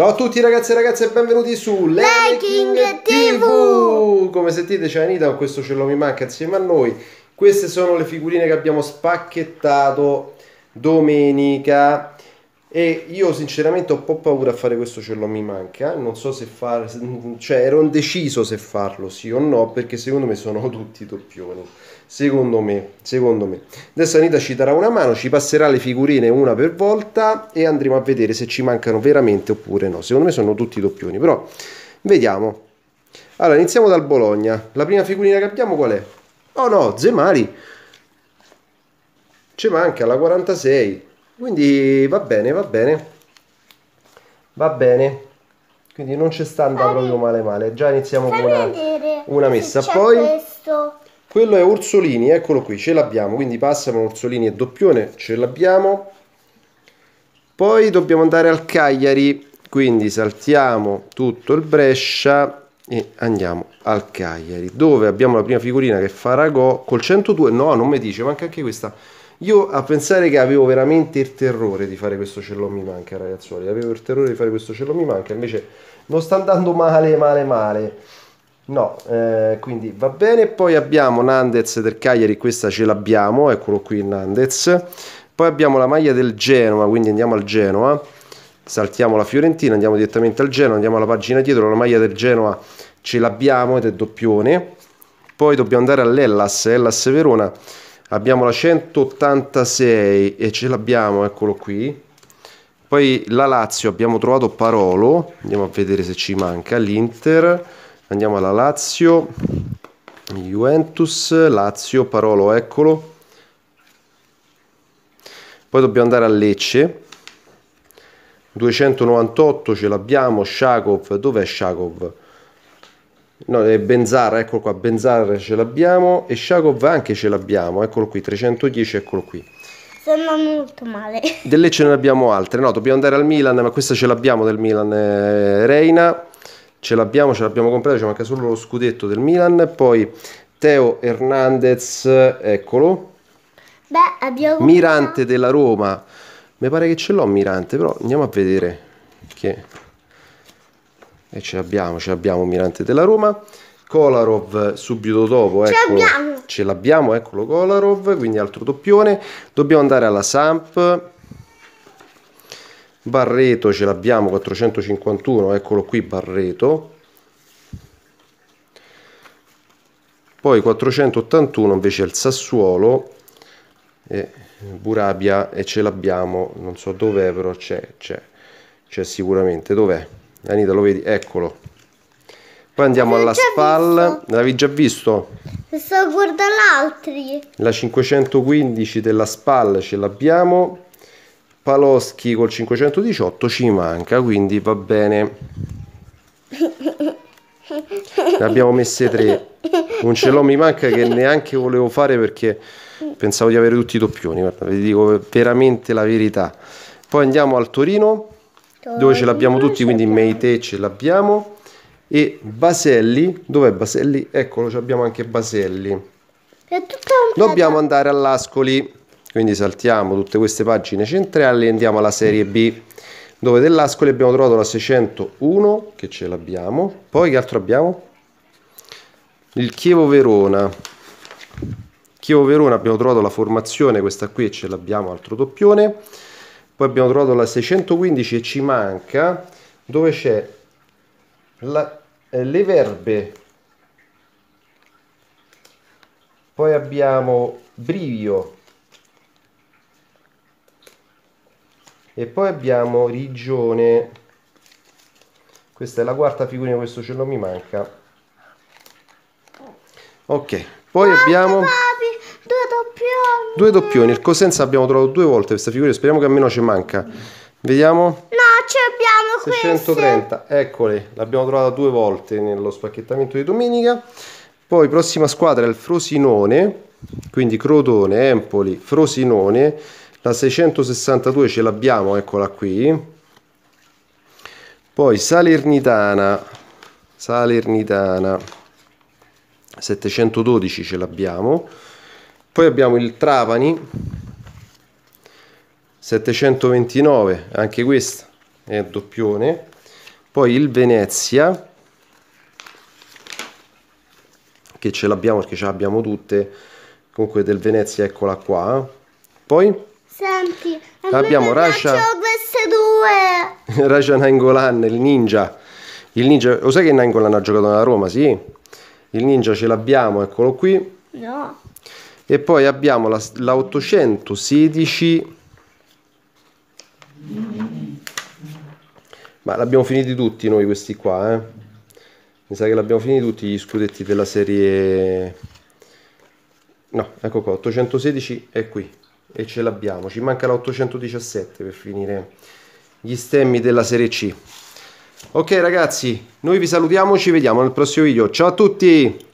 Ciao a tutti ragazzi e ragazze e benvenuti su Liking TV! Come sentite c'è Anita, questo ce l'ho mi manca insieme a noi. Queste sono le figurine che abbiamo spacchettato domenica e io sinceramente ho un po' paura a fare questo ce l'ho mi manca non so se fare cioè ero indeciso se farlo sì o no perché secondo me sono tutti doppioni Secondo me, secondo me. Adesso Anita ci darà una mano, ci passerà le figurine una per volta e andremo a vedere se ci mancano veramente oppure no. Secondo me sono tutti doppioni, però vediamo. Allora, iniziamo dal Bologna. La prima figurina che abbiamo qual è? Oh no, Zemari. Ci manca la 46. Quindi va bene, va bene. Va bene. Quindi non ci sta andando proprio male male. Già iniziamo con una, una messa. Poi questo. Quello è Orsolini, eccolo qui, ce l'abbiamo, quindi passano Orsolini e Doppione, ce l'abbiamo. Poi dobbiamo andare al Cagliari, quindi saltiamo tutto il Brescia e andiamo al Cagliari, dove abbiamo la prima figurina che fa Ragò col 102, no non mi dice, manca anche questa. Io a pensare che avevo veramente il terrore di fare questo ce l'ho mi manca ragazzuoli, avevo il terrore di fare questo ce l'ho mi manca, invece non sta andando male male male. No, eh, quindi va bene. Poi abbiamo Nandez del Cagliari, questa ce l'abbiamo, eccolo qui Nandez. Poi abbiamo la maglia del Genoa, quindi andiamo al Genoa. Saltiamo la Fiorentina, andiamo direttamente al Genoa, andiamo alla pagina dietro, la maglia del Genoa ce l'abbiamo ed è doppione. Poi dobbiamo andare all'Ellas, Ellas Verona. Abbiamo la 186 e ce l'abbiamo, eccolo qui. Poi la Lazio, abbiamo trovato Parolo, andiamo a vedere se ci manca l'Inter Andiamo alla Lazio, Juventus, Lazio, Parolo, eccolo. Poi dobbiamo andare a Lecce. 298 ce l'abbiamo, Shakov, dov'è Shakov? No, è Benzar, eccolo qua, Benzar ce l'abbiamo e Shakov anche ce l'abbiamo, eccolo qui, 310, eccolo qui. Sono molto male. Del Lecce ne abbiamo altre, no, dobbiamo andare al Milan, ma questa ce l'abbiamo del Milan, eh, Reina ce l'abbiamo, ce l'abbiamo completa, ci manca solo lo scudetto del Milan, poi Teo Hernandez, eccolo, Beh, abbiamo Mirante della Roma, mi pare che ce l'ho Mirante, però andiamo a vedere che... E ce l'abbiamo, ce l'abbiamo Mirante della Roma. Kolarov subito dopo, ce eccolo, ce l'abbiamo, eccolo Kolarov, quindi altro doppione. Dobbiamo andare alla Samp, Barreto ce l'abbiamo 451 eccolo qui Barreto poi 481 invece è il Sassuolo e Burabia e ce l'abbiamo non so dov'è però c'è c'è c'è sicuramente dov'è Anita lo vedi eccolo poi andiamo alla SPAL l'avevi già visto? stavo guardando altri la 515 della SPAL ce l'abbiamo Paloschi col 518 ci manca, quindi va bene. Ne abbiamo messe tre. Non ce l'ho, mi manca che neanche volevo fare perché pensavo di avere tutti i doppioni. Guarda, vi dico veramente la verità. Poi andiamo al Torino, dove ce l'abbiamo tutti, quindi Meite ce l'abbiamo. E Baselli, dov'è Baselli? Eccolo, abbiamo anche Baselli. Dobbiamo andare all'Ascoli quindi saltiamo tutte queste pagine centrali e andiamo alla serie B dove dell'Ascoli abbiamo trovato la 601 che ce l'abbiamo poi che altro abbiamo? il Chievo Verona Chievo Verona abbiamo trovato la formazione questa qui e ce l'abbiamo altro doppione poi abbiamo trovato la 615 e ci manca dove c'è eh, le verbe poi abbiamo brivio e poi abbiamo Rigione questa è la quarta figurina questo ce lo mi manca ok poi Guarda, abbiamo papi, due doppioni due doppioni il Cosenza abbiamo trovato due volte questa figura speriamo che almeno ci manca vediamo no ce abbiamo queste 630 eccole l'abbiamo trovata due volte nello spacchettamento di domenica poi prossima squadra è il Frosinone quindi Crotone, Empoli, Frosinone la 662 ce l'abbiamo eccola qui poi Salernitana Salernitana 712 ce l'abbiamo poi abbiamo il Trapani 729 anche questa è doppione poi il Venezia che ce l'abbiamo perché ce l'abbiamo tutte comunque del Venezia eccola qua poi Senti, abbiamo Rasha. queste due. Rasha Nangolan, il ninja. Il ninja, lo sai che Nangolan ha giocato nella Roma, sì? Il ninja ce l'abbiamo, eccolo qui. No. E poi abbiamo la, la 816. Ma l'abbiamo finiti tutti noi questi qua, eh? Mi sa che l'abbiamo finiti tutti gli scudetti della serie... No, ecco qua, 816 è qui e ce l'abbiamo ci manca l'817 per finire gli stemmi della serie C ok ragazzi noi vi salutiamo ci vediamo nel prossimo video ciao a tutti